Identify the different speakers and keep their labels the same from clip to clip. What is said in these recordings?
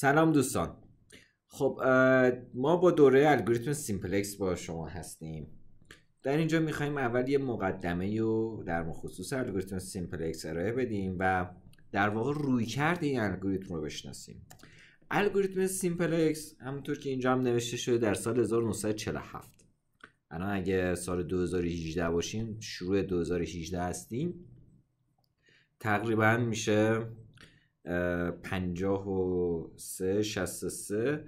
Speaker 1: سلام دوستان خب ما با دوره الگوریتم سیمپلکس با شما هستیم در اینجا میخوایم اول یه مقدمه رو در خصوص الگوریتم سیمپلکس ارائه بدیم و در واقع روی کرد این الگوریتم رو بشناسیم الگوریتم سیمپلکس همونطور که اینجا هم نوشته شده در سال 1947 الان اگه سال 2018 باشیم شروع 2018 هستیم تقریبا میشه پنجاه و سه شست سه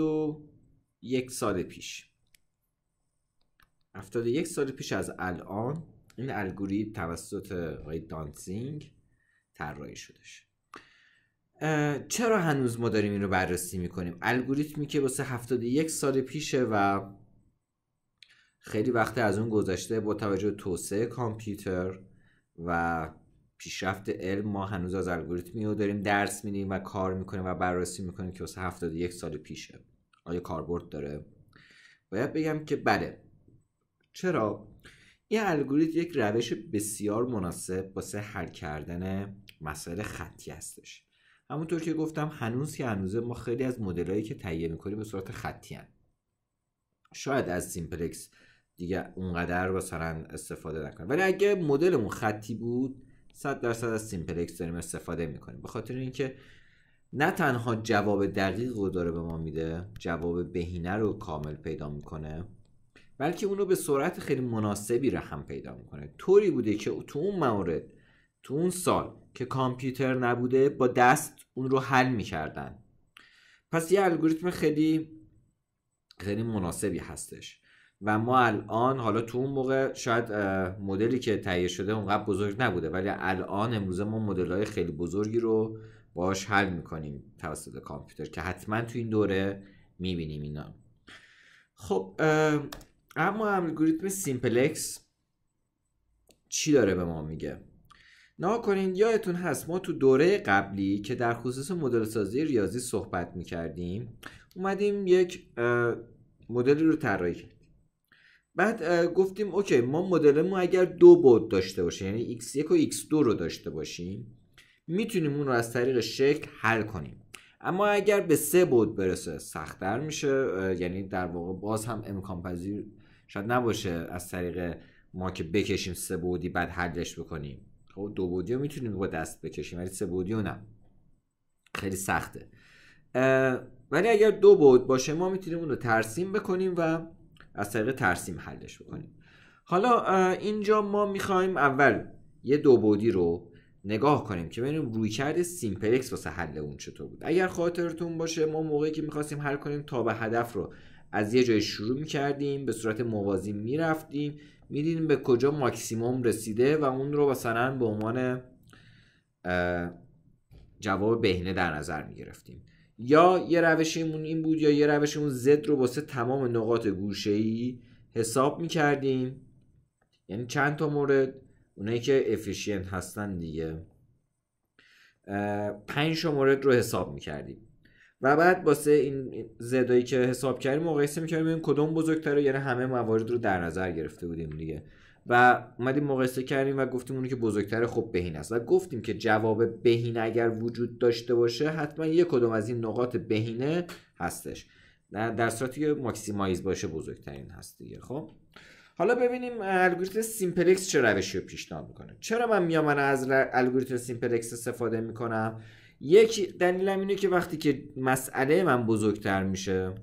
Speaker 1: و یک سال پیش هفتاد یک سال پیش از الان این الگوریتم توسط آقای دانسینگ طراحی شدش چرا هنوز ما داریم این رو بررسی میکنیم الگوریتمی که واسه 71 سال پیشه و خیلی وقت از اون گذشته با توجه توسعه کامپیوتر و پیشرفت علم ما هنوز از الگوریتمی رو داریم درس میدیم و کار میکنیم و بررسی میکنیم که واسه 71 سال پیشه آیا کاربرد داره باید بگم که بله چرا این الگوریتم یک روش بسیار مناسب واسه حل کردن مسائل خطی هستش همونطور که گفتم هنوز که هنوز ما خیلی از مدلایی که تهیه میکنیم به صورت خطی هن. شاید از سیمپلکس دیگه اونقدر مثلا استفاده نکنیم ولی اگه مدلمون خطی بود صد درصد از سیمپلکس داریم استفاده میکنیم به خاطر اینکه نه تنها جواب دقیق رو داره به ما میده جواب بهینه رو کامل پیدا میکنه بلکه اونو به سرعت خیلی مناسبی هم پیدا میکنه طوری بوده که تو اون مورد تو اون سال که کامپیوتر نبوده با دست اون رو حل میکردن پس یه الگوریتم خیلی خیلی مناسبی هستش و ما الان حالا تو اون موقع شاید مدلی که تهیه شده اونقدر بزرگ نبوده ولی الان امروزه ما مدل های خیلی بزرگی رو باش حل میکنیم توسط کامپیوتر که حتما تو این دوره میبینیم اینا خب اما الگوریتم سیمپلکس چی داره به ما میگه نه کنین یادتون هست ما تو دوره قبلی که در خصوص مدل سازی ریاضی صحبت میکردیم اومدیم یک مدلی رو طراحی کردیم بعد گفتیم اوکی ما مدل اگر دو بود داشته باشه یعنی x1 و x2 رو داشته باشیم میتونیم اون رو از طریق شکل حل کنیم اما اگر به سه بود برسه سختتر میشه یعنی در واقع باز هم امکان پذیر شاید نباشه از طریق ما که بکشیم سه بودی بعد حلش بکنیم خب دو بودی رو میتونیم با دست بکشیم ولی سه بودی رو نه خیلی سخته ولی اگر دو بود باشه ما میتونیم اون رو ترسیم بکنیم و از طریق ترسیم حلش بکنیم حالا اینجا ما میخوایم اول یه دو بودی رو نگاه کنیم که ببینیم رویکرد سیمپلکس واسه حل اون چطور بود اگر خاطرتون باشه ما موقعی که میخواستیم حل کنیم تا به هدف رو از یه جای شروع میکردیم به صورت موازی میرفتیم میدیدیم به کجا ماکسیموم رسیده و اون رو مثلا به عنوان جواب بهینه در نظر میگرفتیم یا یه روشیمون این بود یا یه روشمون زد رو واسه تمام نقاط گوشه ای حساب میکردیم یعنی چند تا مورد اونایی که افیشینت هستن دیگه پنج تا مورد رو حساب میکردیم و بعد باسه این زدایی که حساب کردیم مقایسه میکردیم کدوم بزرگتره یعنی همه موارد رو در نظر گرفته بودیم دیگه و اومدیم مقایسه کردیم و گفتیم اونو که بزرگتر خب بهین است و گفتیم که جواب بهینه اگر وجود داشته باشه حتما یک کدوم از این نقاط بهینه هستش در صورتی که ماکسیمایز باشه بزرگترین هست دیگه خب حالا ببینیم الگوریتم سیمپلکس چه روشی رو پیشنهاد میکنه چرا من میام من از الگوریتم سیمپلکس استفاده میکنم یک دلیلم اینه که وقتی که مسئله من بزرگتر میشه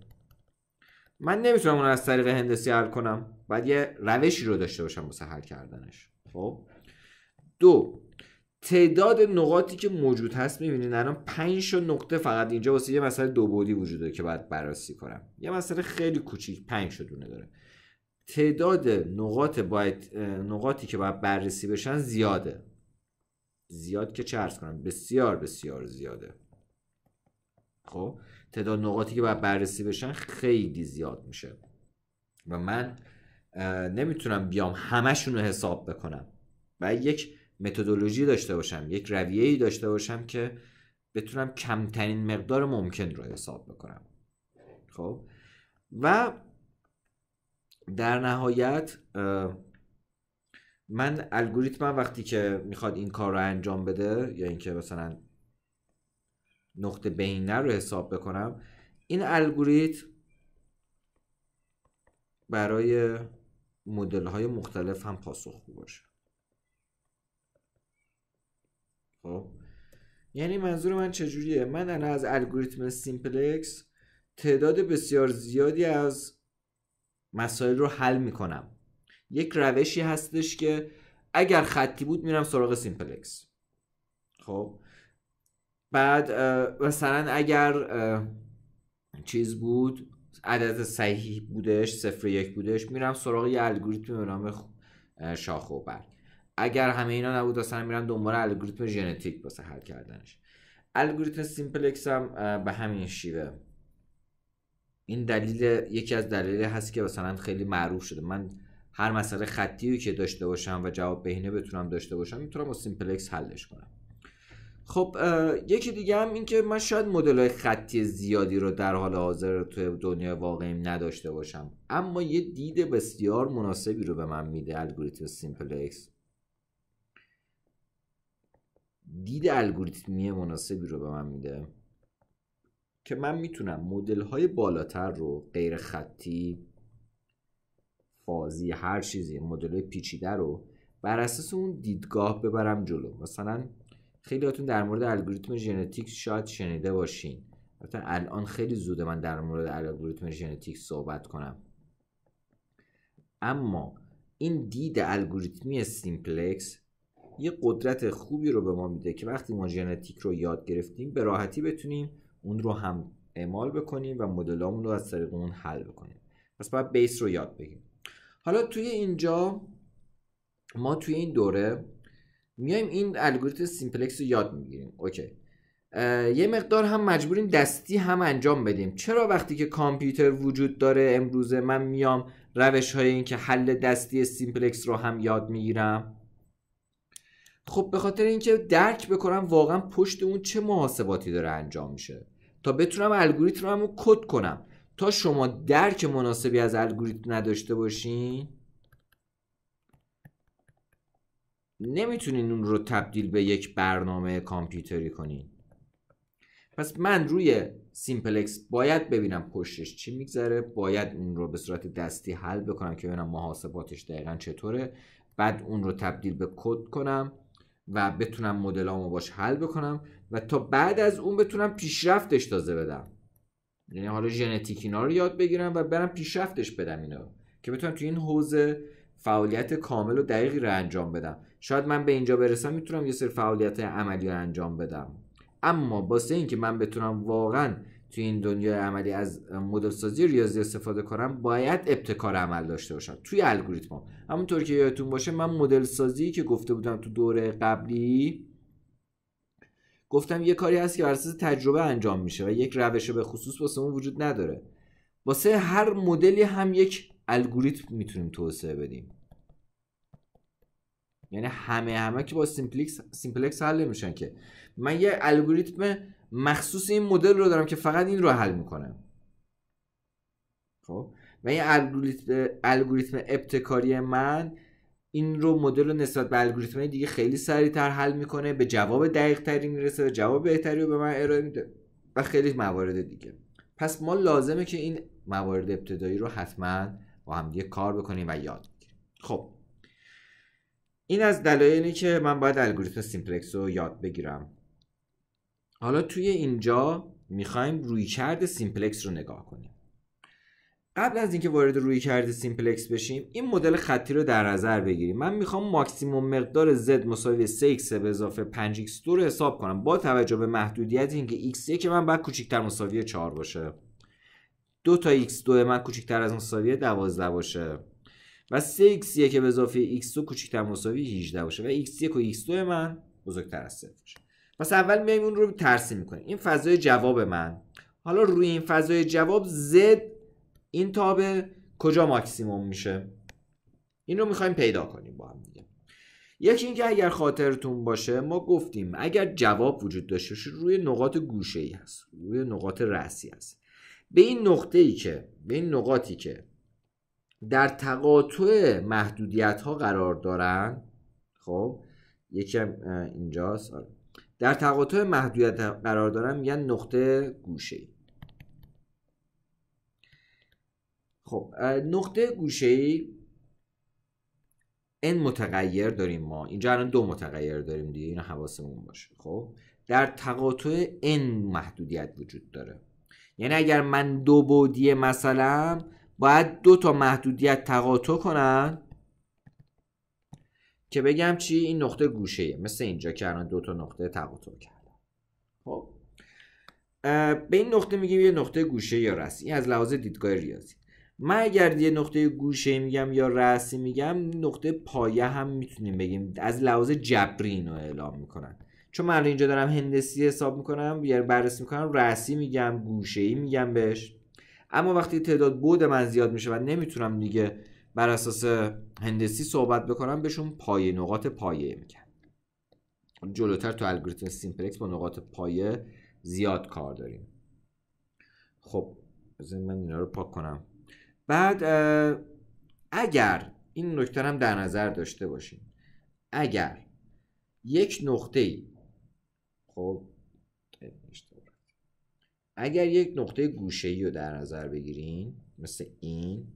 Speaker 1: من نمیتونم اون از طریق هندسی حل کنم باید یه روشی رو داشته باشم واسه حل کردنش خب دو تعداد نقاطی که موجود هست میبینین الان 5 نقطه فقط اینجا واسه یه مسئله دو بودی وجود داره که باید بررسی کنم یه مسئله خیلی کوچیک 5 دونه داره تعداد نقاط باید نقاطی که باید بررسی بشن زیاده زیاد که چرس کنم بسیار بسیار زیاده خب تعداد نقاطی که باید بررسی بشن خیلی زیاد میشه و من نمیتونم بیام همشون رو حساب بکنم و یک متدولوژی داشته باشم یک رویه ای داشته باشم که بتونم کمترین مقدار ممکن رو حساب بکنم خب و در نهایت من الگوریتم وقتی که میخواد این کار رو انجام بده یا اینکه مثلا نقطه بینه رو حساب بکنم این الگوریتم برای مدل های مختلف هم پاسخ باشه خب یعنی منظور من چجوریه من الان از الگوریتم سیمپلکس تعداد بسیار زیادی از مسائل رو حل میکنم یک روشی هستش که اگر خطی بود میرم سراغ سیمپلکس خب بعد مثلا اگر چیز بود عدد صحیح بودش صفر یک بودش میرم سراغ یه الگوریتم به نام شاخ و برگ اگر همه اینا نبود اصلا میرم دنبال الگوریتم ژنتیک واسه حل کردنش الگوریتم سیمپلکس هم به همین شیوه این دلیل یکی از دلیل هست که مثلا خیلی معروف شده من هر مسئله خطی که داشته باشم و جواب بهینه بتونم داشته باشم میتونم با سیمپلکس حلش کنم خب یکی دیگه هم این که من شاید مدل های خطی زیادی رو در حال حاضر تو دنیا واقعیم نداشته باشم اما یه دید بسیار مناسبی رو به من میده الگوریتم سیمپلکس دید الگوریتمی مناسبی رو به من میده که من میتونم مدل های بالاتر رو غیر خطی فازی هر چیزی مدل پیچیده رو بر اساس اون دیدگاه ببرم جلو مثلا خیلیاتون در مورد الگوریتم ژنتیک شاید شنیده باشین البته الان خیلی زوده من در مورد الگوریتم ژنتیک صحبت کنم اما این دید الگوریتمی سیمپلکس یه قدرت خوبی رو به ما میده که وقتی ما ژنتیک رو یاد گرفتیم به راحتی بتونیم اون رو هم اعمال بکنیم و مدلامون رو از طریق اون حل بکنیم پس باید بیس رو یاد بگیریم حالا توی اینجا ما توی این دوره میایم این الگوریتم سیمپلکس رو یاد میگیریم اوکی یه مقدار هم مجبوریم دستی هم انجام بدیم چرا وقتی که کامپیوتر وجود داره امروزه من میام روش های این که حل دستی سیمپلکس رو هم یاد میگیرم خب به خاطر اینکه درک بکنم واقعا پشت اون چه محاسباتی داره انجام میشه تا بتونم الگوریتم رو هم کد کنم تا شما درک مناسبی از الگوریتم نداشته باشین نمیتونین اون رو تبدیل به یک برنامه کامپیوتری کنین پس من روی سیمپلکس باید ببینم پشتش چی میگذره باید اون رو به صورت دستی حل بکنم که ببینم محاسباتش دقیقا چطوره بعد اون رو تبدیل به کد کنم و بتونم مدلامو باش حل بکنم و تا بعد از اون بتونم پیشرفتش تازه بدم یعنی حالا ژنتیک اینا رو یاد بگیرم و برم پیشرفتش بدم اینا که بتونم توی این حوزه فعالیت کامل و دقیقی رو انجام بدم شاید من به اینجا برسم میتونم یه سری فعالیت عملی رو انجام بدم اما باسه اینکه من بتونم واقعا تو این دنیای عملی از مدل سازی ریاضی استفاده کنم باید ابتکار عمل داشته باشم توی الگوریتم همونطور که یادتون باشه من مدل سازی که گفته بودم تو دوره قبلی گفتم یه کاری هست که بر اساس تجربه انجام میشه و یک روش به خصوص واسه اون وجود نداره واسه هر مدلی هم یک الگوریتم میتونیم توسعه بدیم یعنی همه همه که با سیمپلکس سیمپلکس حل نمیشن که من یه الگوریتم مخصوص این مدل رو دارم که فقط این رو حل میکنه خب و این الگوریتم الگوریتم ابتکاری من این رو مدل رو نسبت به الگوریتم دیگه خیلی سریعتر حل میکنه به جواب دقیق تری میرسه و جواب بهتری رو به من ارائه میده و خیلی موارد دیگه پس ما لازمه که این موارد ابتدایی رو حتما با هم دیگه کار بکنیم و یاد بگیریم خب این از دلایلی که من باید الگوریتم سیمپلکس رو یاد بگیرم حالا توی اینجا میخوایم رویکرد سیمپلکس رو نگاه کنیم قبل از اینکه وارد رویکرد سیمپلکس بشیم این مدل خطی رو در نظر بگیریم من میخوام ماکسیموم مقدار z مساوی 3x به اضافه 5x2 رو حساب کنم با توجه به محدودیت اینکه x1 که من باید کوچکتر مساوی 4 باشه 2 تا x2 من کوچکتر از مساوی 12 باشه و 3x1 که به اضافه x2 کوچکتر مساوی 18 باشه و x1 و x2 من بزرگتر از 0 باشه پس اول میایم اون رو ترسیم میکنیم این فضای جواب من حالا روی این فضای جواب z این تاب کجا ماکسیموم میشه این رو میخوایم پیدا کنیم با هم دیگه یکی اینکه اگر خاطرتون باشه ما گفتیم اگر جواب وجود داشته باشه روی نقاط گوشه ای هست روی نقاط رأسی هست به این نقطه ای که به این نقاطی که در تقاطع محدودیت ها قرار دارن خب یکی هم اینجاست آره. در تقاطع محدودیت قرار دارن میگن نقطه گوشه ای خب نقطه گوشه ای این متغیر داریم ما اینجا الان دو متغیر داریم دیگه اینو حواسمون باشه خب در تقاطع این محدودیت وجود داره یعنی اگر من دو بودی مثلا باید دو تا محدودیت تقاطع کنن که بگم چی این نقطه گوشه مثل اینجا که الان دو تا نقطه تقاطع کردن خب به این نقطه میگیم یه نقطه گوشه یا رسی این از لحاظ دیدگاه ریاضی من اگر یه نقطه گوشه میگم یا رسی میگم نقطه پایه هم میتونیم بگیم از لحاظ جبری اینو اعلام میکنن چون من اینجا دارم هندسی حساب میکنم یا یعنی بررسی میکنم رسی میگم گوشه ای میگم بهش اما وقتی تعداد بود من زیاد میشه و نمیتونم دیگه بر اساس هندسی صحبت بکنم بهشون پایه نقاط پایه میگن جلوتر تو الگوریتم سیمپلکس با نقاط پایه زیاد کار داریم خب من اینا رو پاک کنم بعد اگر این نکته هم در نظر داشته باشین اگر یک نقطه ای خب اگر یک نقطه گوشه ای رو در نظر بگیریم مثل این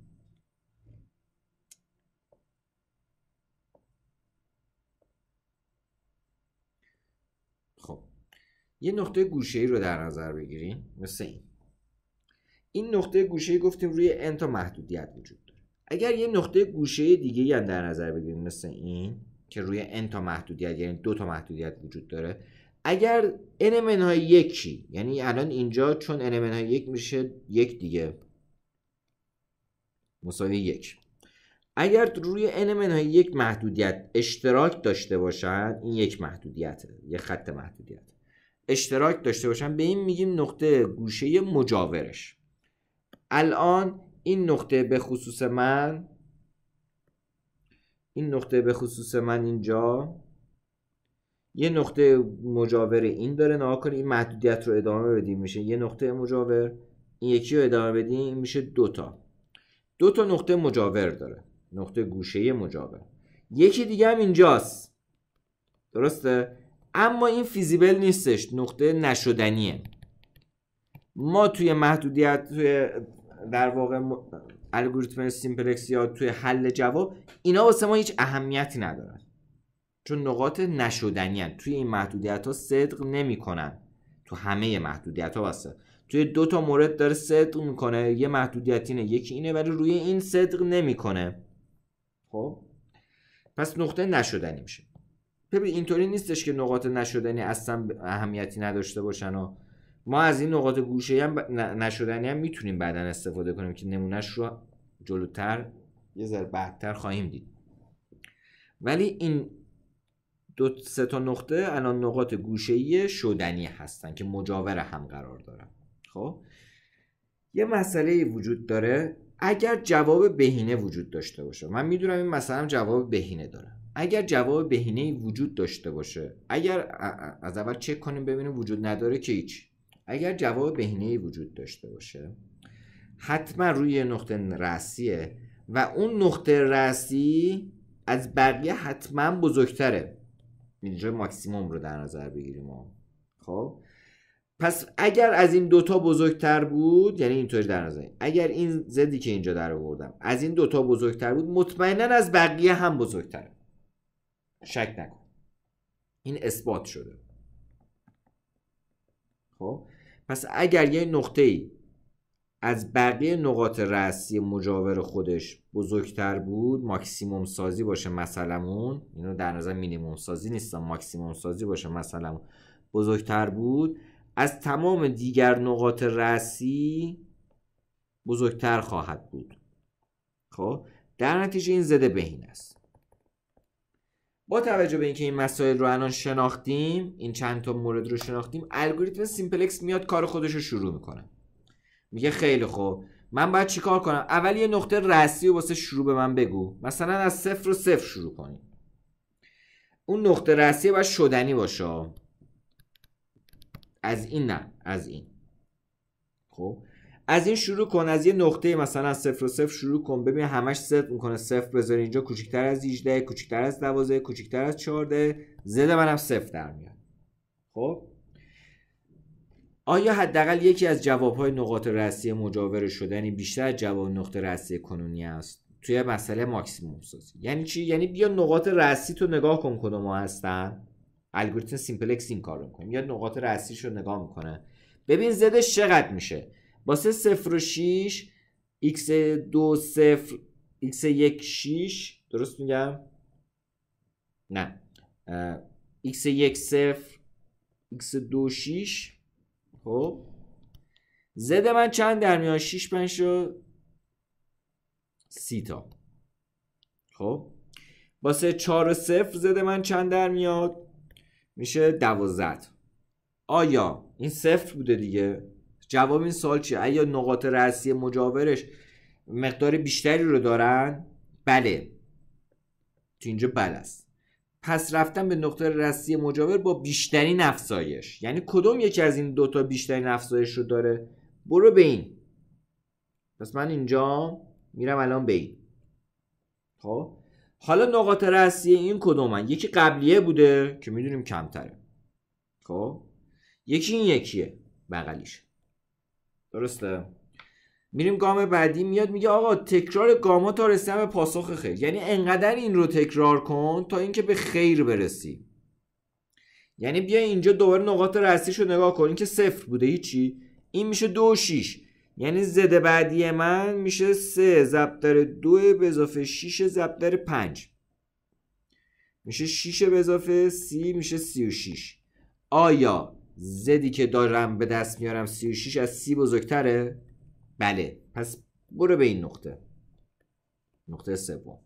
Speaker 1: خب یه نقطه گوشه ای رو در نظر بگیریم مثل این این نقطه گوشه ای گفتیم روی ان تا محدودیت وجود داره اگر یه نقطه گوشه دیگه هم در نظر بگیریم مثل این که روی ان تا محدودیت یعنی دو تا محدودیت وجود داره اگر n منهای یکی یعنی الان اینجا چون n منهای یک میشه یک دیگه مساوی یک اگر روی n منهای یک محدودیت اشتراک داشته باشن این یک محدودیت، یه خط محدودیت اشتراک داشته باشن به این میگیم نقطه گوشه مجاورش الان این نقطه به خصوص من این نقطه به خصوص من اینجا یه نقطه مجاور این داره نها کنه این محدودیت رو ادامه بدیم میشه یه نقطه مجاور این یکی رو ادامه بدیم میشه دوتا دو تا نقطه مجاور داره نقطه گوشه مجاور یکی دیگه هم اینجاست درسته اما این فیزیبل نیستش نقطه نشدنیه ما توی محدودیت توی در واقع الگوریتم سیمپلکس یا توی حل جواب اینا واسه ما هیچ اهمیتی ندارن چون نقاط نشدنی توی این محدودیت ها صدق نمیکنن تو همه محدودیت ها واسه توی دو تا مورد داره صدق میکنه یه محدودیت اینه یکی اینه ولی روی این صدق نمیکنه خب پس نقطه نشدنی میشه ببین اینطوری نیستش که نقاط نشدنی اصلا اهمیتی نداشته باشن و ما از این نقاط گوشه هم نشدنی هم میتونیم بعدا استفاده کنیم که نمونهش رو جلوتر یه ذره بعدتر خواهیم دید ولی این دو سه تا نقطه الان نقاط گوشه‌ای شدنی هستن که مجاور هم قرار دارن خب یه مسئله وجود داره اگر جواب بهینه وجود داشته باشه من میدونم این مثلا جواب بهینه داره اگر جواب بهینه وجود داشته باشه اگر از اول چک کنیم ببینیم وجود نداره که هیچ اگر جواب بهینه وجود داشته باشه حتما روی نقطه رأسیه و اون نقطه رأسی از بقیه حتما بزرگتره اینجا ماکسیموم رو در نظر بگیریم خب پس اگر از این دوتا بزرگتر بود یعنی اینطوری در نظر اگر این زدی که اینجا در آوردم از این دوتا بزرگتر بود مطمئنا از بقیه هم بزرگتره شک نکن این اثبات شده خب پس اگر یه نقطه ای از بقیه نقاط رأسی مجاور خودش بزرگتر بود ماکسیموم سازی باشه مثلا اون اینو در نظر مینیموم سازی نیستم ماکسیموم سازی باشه مثلا بزرگتر بود از تمام دیگر نقاط رأسی بزرگتر خواهد بود خب در نتیجه این زده بهین است با توجه به اینکه این مسائل رو الان شناختیم این چند تا مورد رو شناختیم الگوریتم سیمپلکس میاد کار خودش رو شروع میکنه میگه خیلی خوب من باید چیکار کنم اول یه نقطه رسی و واسه شروع به من بگو مثلا از صفر و صفر شروع کنیم اون نقطه رسی باید شدنی باشه از این نه از این خب از این شروع کن از یه نقطه مثلا از صفر و صفر شروع کن ببین همش صفر میکنه صفر بذار اینجا کوچیکتر از 18 کوچیکتر از 12 کوچیکتر از 14 زده منم صفر در میاد خب آیا حداقل یکی از جوابهای نقاط رسی مجاور شدنی بیشتر جواب نقطه رسی کنونی است توی مسئله ماکسیموم سازی یعنی چی یعنی بیا نقاط رسی تو نگاه کن کدوم هستن الگوریتم سیمپلکس این کار رو میکنه میاد نقاط رسیش رو نگاه میکنه ببین زدش چقدر میشه واسه 0 و 6 x 2 0 x 1 6 درست میگم نه x 1 0 x 2 6 خب زد من چند در میاد 6 5 شد 30 تا خب واسه 4 و 0 زد من چند در میاد میشه 12 آیا این صفر بوده دیگه جواب این سال چیه آیا نقاط رأسی مجاورش مقدار بیشتری رو دارن بله تو اینجا بله است پس رفتن به نقطه رسی مجاور با بیشترین افزایش یعنی کدوم یکی از این دوتا بیشترین افزایش رو داره برو به این پس من اینجا میرم الان به این خب حالا نقاط رسی این کدومن یکی قبلیه بوده که میدونیم کمتره خب یکی این یکیه بغلیش درسته میریم گام بعدی میاد میگه آقا تکرار گاما تا رسیدن به پاسخ خیر یعنی انقدر این رو تکرار کن تا اینکه به خیر برسی یعنی بیا اینجا دوباره نقاط رسیش رو نگاه کن که صفر بوده هیچی این میشه دو شیش یعنی زده بعدی من میشه سه زبدر دو به اضافه شیش زبدر پنج میشه شیش به اضافه سی میشه سی و شیش آیا زدی که دارم به دست میارم سی و شیش از سی بزرگتره؟ بله پس برو به این نقطه نقطه سوم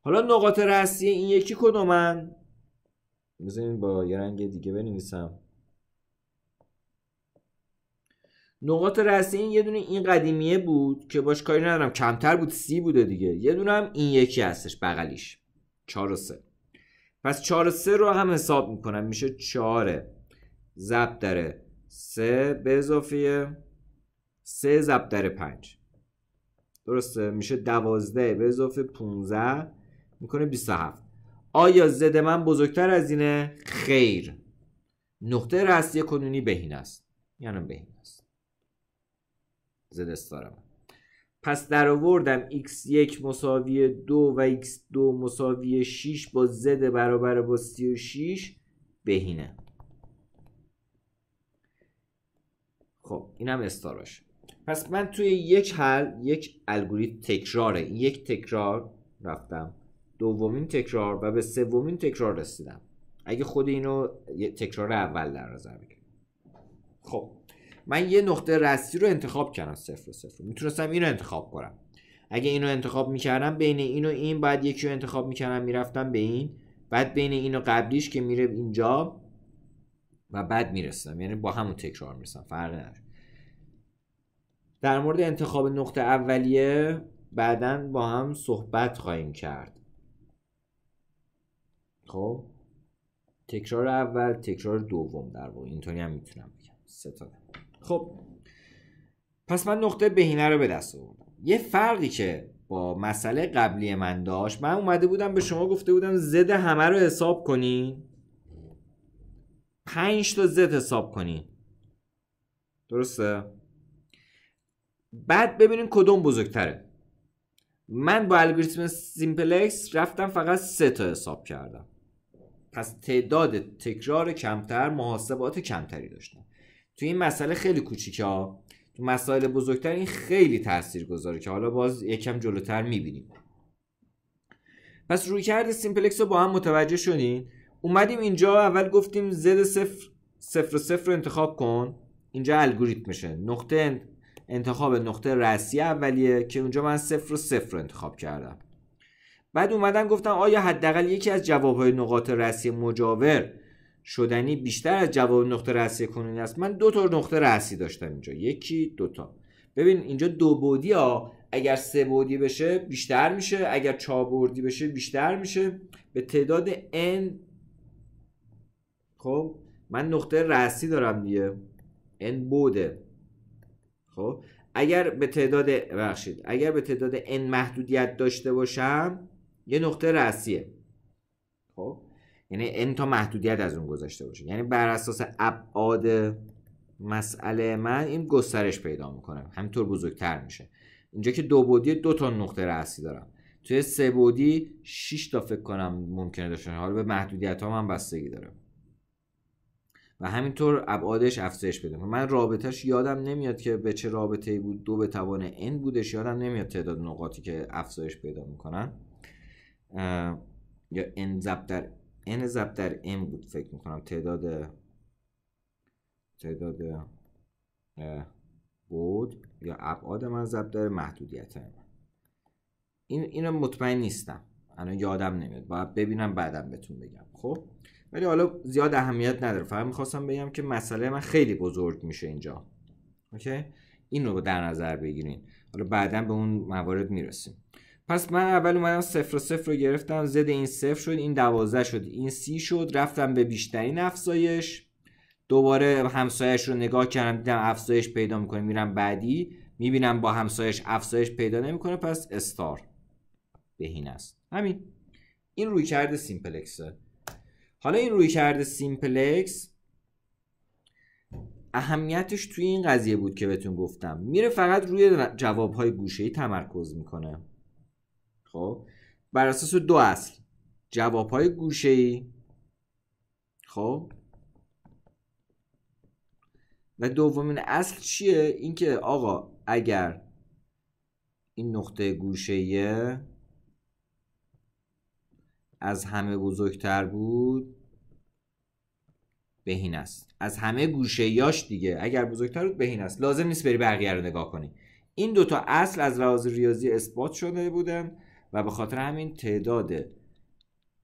Speaker 1: حالا نقاط رأسی این یکی کدومن بزنین با یه رنگ دیگه بنویسم نقاط رأسی این یه دونه این قدیمیه بود که باش کاری ندارم کمتر بود سی بوده دیگه یه دونه هم این یکی هستش بغلیش چار و سه پس چار و سه رو هم حساب میکنم میشه چاره ضبط داره سه به اضافه سه ضرب در 5 درسته میشه 12 به اضافه 15 میکنه 27 آیا زد من بزرگتر از اینه خیر نقطه رأسی کنونی بهین است یعنی بهین است زد استاره پس در آوردم x1 مساوی 2 و x2 مساوی 6 با z برابر با 36 بهینه خب اینم استاراش پس من توی یک حل یک الگوریتم تکراره یک تکرار رفتم دومین تکرار و به سومین تکرار رسیدم اگه خود اینو تکرار اول در نظر بگیرم خب من یه نقطه رستی رو انتخاب کردم صفر و صفر میتونستم اینو انتخاب کنم اگه اینو انتخاب میکردم بین این و این بعد یکی رو انتخاب میکردم میرفتم به این بعد بین اینو قبلیش که میره اینجا و بعد میرسم یعنی با همون تکرار میرسم فرق نداره در مورد انتخاب نقطه اولیه بعدا با هم صحبت خواهیم کرد خب تکرار اول تکرار دوم در واقع اینطوری هم میتونم بگم سه تا خب پس من نقطه بهینه رو به دست آوردم یه فرقی که با مسئله قبلی من داشت من اومده بودم به شما گفته بودم زد همه رو حساب کنین پنج تا زد حساب کنی درسته بعد ببینیم کدوم بزرگتره من با الگوریتم سیمپلکس رفتم فقط سه تا حساب کردم پس تعداد تکرار کمتر محاسبات کمتری داشتم تو این مسئله خیلی کوچیکه ها تو مسائل بزرگتر این خیلی تاثیر گذاره که حالا باز یکم جلوتر میبینیم پس روی کرد سیمپلکس رو با هم متوجه شدین اومدیم اینجا اول گفتیم زد صفر صفر صفر رو انتخاب کن اینجا الگوریتمشه نقطه انتخاب نقطه رأسی اولیه که اونجا من صفر و صفر انتخاب کردم بعد اومدن گفتم آیا حداقل یکی از جوابهای نقاط رأسی مجاور شدنی بیشتر از جواب نقطه رأسی کنونی است من دو تا نقطه رأسی داشتم اینجا یکی دوتا ببین اینجا دو بودی ها اگر سه بودی بشه بیشتر میشه اگر چهار بودی بشه بیشتر میشه به تعداد n خب من نقطه رأسی دارم دیگه n بوده خب اگر به تعداد بخشید اگر به تعداد ان محدودیت داشته باشم یه نقطه رأسیه خب یعنی n تا محدودیت از اون گذاشته باشه یعنی بر اساس ابعاد مسئله من این گسترش پیدا میکنه همینطور بزرگتر میشه اینجا که دو بودی دو تا نقطه رأسی دارم توی سه بودی 6 تا فکر کنم ممکنه داشته حالا به محدودیت ها من بستگی داره و همینطور ابعادش افزایش بده من رابطهش یادم نمیاد که به چه رابطه ای بود دو به توان n بودش یادم نمیاد تعداد نقاطی که افزایش پیدا میکنن یا n زب در n زب در m بود فکر میکنم تعداد تعداد بود یا ابعاد من زب در محدودیت هم. این اینو مطمئن نیستم الان یادم نمیاد باید ببینم بعدم بهتون بگم خب ولی حالا زیاد اهمیت نداره فقط میخواستم بگم که مسئله من خیلی بزرگ میشه اینجا اوکی این رو در نظر بگیرین حالا بعدا به اون موارد میرسیم پس من اول اومدم صفر و صفر رو گرفتم زد این صفر شد این دوازده شد این سی شد رفتم به بیشترین افزایش دوباره همسایش رو نگاه کردم دیدم افزایش پیدا میکنه میرم بعدی میبینم با همسایش افزایش پیدا نمیکنه پس استار بهین است همین این روی کرده سیمپلکسه حالا این روی کرده سیمپلکس اهمیتش توی این قضیه بود که بهتون گفتم میره فقط روی جوابهای ای تمرکز میکنه خب بر اساس دو اصل جوابهای ای خب و دومین اصل چیه اینکه آقا اگر این نقطه گوشهیه از همه بزرگتر بود بهین است از همه گوشه یاش دیگه اگر بزرگتر بود بهین است لازم نیست بری بقیه رو نگاه کنی این دوتا اصل از لحاظ ریاضی اثبات شده بودن و به خاطر همین تعداد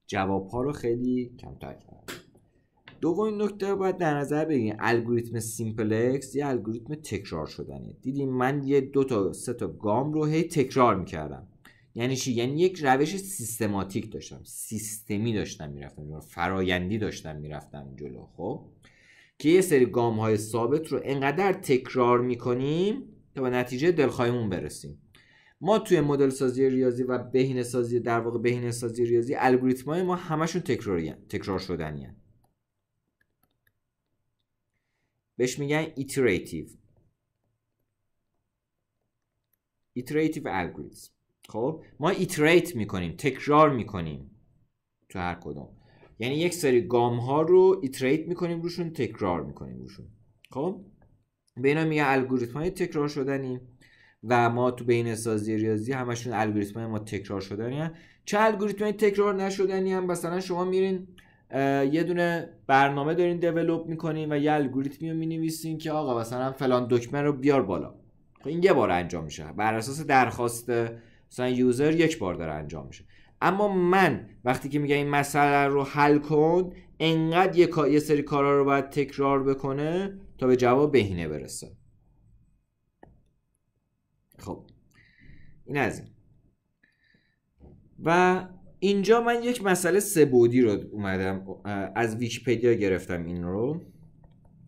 Speaker 1: جواب ها رو خیلی کمتر کرد دومین نکته باید در نظر بگیریم الگوریتم سیمپلکس یه الگوریتم تکرار شدنی دیدیم من یه دو تا سه تا گام رو هی تکرار میکردم یعنی چی یعنی یک روش سیستماتیک داشتم سیستمی داشتم میرفتم فرایندی داشتم میرفتم جلو خب که یه سری گام های ثابت رو انقدر تکرار میکنیم تا به نتیجه دلخواهیمون برسیم ما توی مدل سازی ریاضی و بهینه سازی در واقع بهینه سازی ریاضی الگوریتم های ما همشون تکرار شدنی هن. بهش میگن ایتریتیو ایتریتیو الگوریتم خب ما ایتریت میکنیم تکرار میکنیم تو هر کدوم یعنی یک سری گام ها رو ایتریت میکنیم روشون تکرار میکنیم روشون خب به اینا میگه الگوریتم های تکرار شدنی و ما تو بین سازی ریاضی همشون الگوریتم های ما تکرار شدنی هم. چه الگوریتم های تکرار نشدنی هم مثلا شما میرین یه دونه برنامه دارین دیولوب میکنین و یه الگوریتمی رو مینویسین که آقا مثلا فلان دکمه رو بیار بالا خب این یه بار انجام میشه بر اساس درخواست مثلا یوزر یک بار داره انجام میشه اما من وقتی که میگم این مسئله رو حل کن انقدر یه, یه سری کارا رو باید تکرار بکنه تا به جواب بهینه برسه خب این از این و اینجا من یک مسئله سبودی رو اومدم از ویکیپدیا گرفتم این رو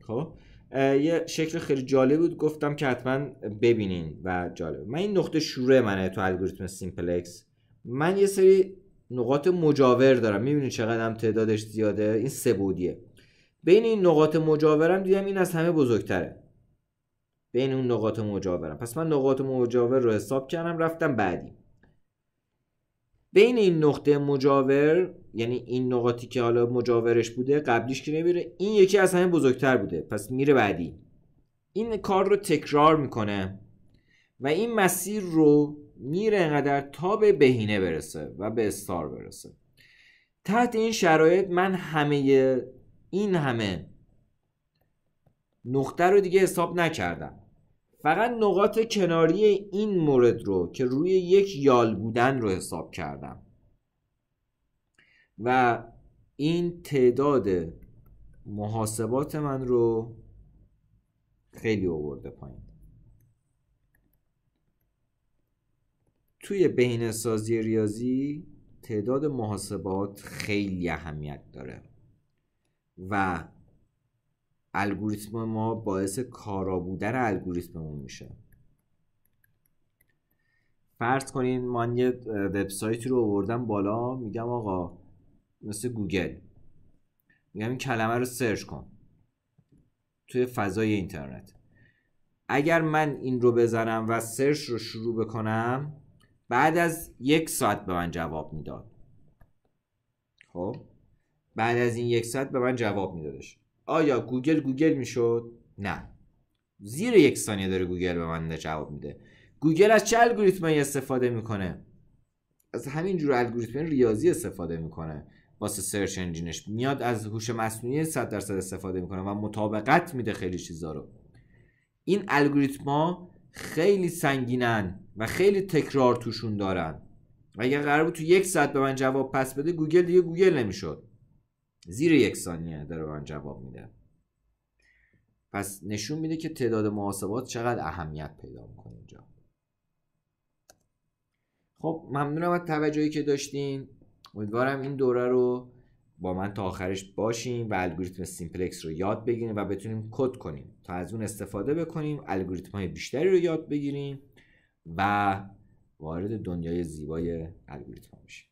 Speaker 1: خب یه شکل خیلی جالب بود گفتم که حتما ببینین و جالب من این نقطه شروع منه تو الگوریتم سیمپلکس من یه سری نقاط مجاور دارم میبینین چقدر هم تعدادش زیاده این سه بودیه بین این نقاط مجاورم دیدم این از همه بزرگتره بین اون نقاط مجاورم پس من نقاط مجاور رو حساب کردم رفتم بعدی بین این نقطه مجاور یعنی این نقاطی که حالا مجاورش بوده قبلیش که نمیره این یکی از همه بزرگتر بوده پس میره بعدی این کار رو تکرار میکنه و این مسیر رو میره انقدر تا به بهینه برسه و به استار برسه تحت این شرایط من همه این همه نقطه رو دیگه حساب نکردم فقط نقاط کناری این مورد رو که روی یک یال بودن رو حساب کردم و این تعداد محاسبات من رو خیلی آورده پایین توی سازی ریاضی تعداد محاسبات خیلی اهمیت داره و الگوریتم ما باعث کارا بودن الگوریتممون میشه فرض کنین من یه وبسایتی رو آوردم بالا میگم آقا مثل گوگل میگم این کلمه رو سرچ کن توی فضای اینترنت اگر من این رو بزنم و سرچ رو شروع بکنم بعد از یک ساعت به من جواب میداد خب بعد از این یک ساعت به من جواب میدادش آیا گوگل گوگل میشد نه زیر یک ثانیه داره گوگل به من جواب میده گوگل از چه الگوریتمی استفاده میکنه از همین جور الگوریتم ریاضی استفاده میکنه واسه سرچ انجینش میاد از هوش مصنوعی 100 درصد استفاده میکنه و مطابقت میده خیلی چیزا رو این الگوریتما خیلی سنگینن و خیلی تکرار توشون دارن و اگر قرار بود تو یک ساعت به من جواب پس بده گوگل دیگه گوگل نمیشد زیر یک ثانیه داره من جواب میده پس نشون میده که تعداد محاسبات چقدر اهمیت پیدا میکنه اینجا خب ممنونم از توجهی که داشتین امیدوارم این دوره رو با من تا آخرش باشیم و الگوریتم سیمپلکس رو یاد بگیریم و بتونیم کد کنیم تا از اون استفاده بکنیم الگوریتم های بیشتری رو یاد بگیریم و وارد دنیای زیبای الگوریتم بشیم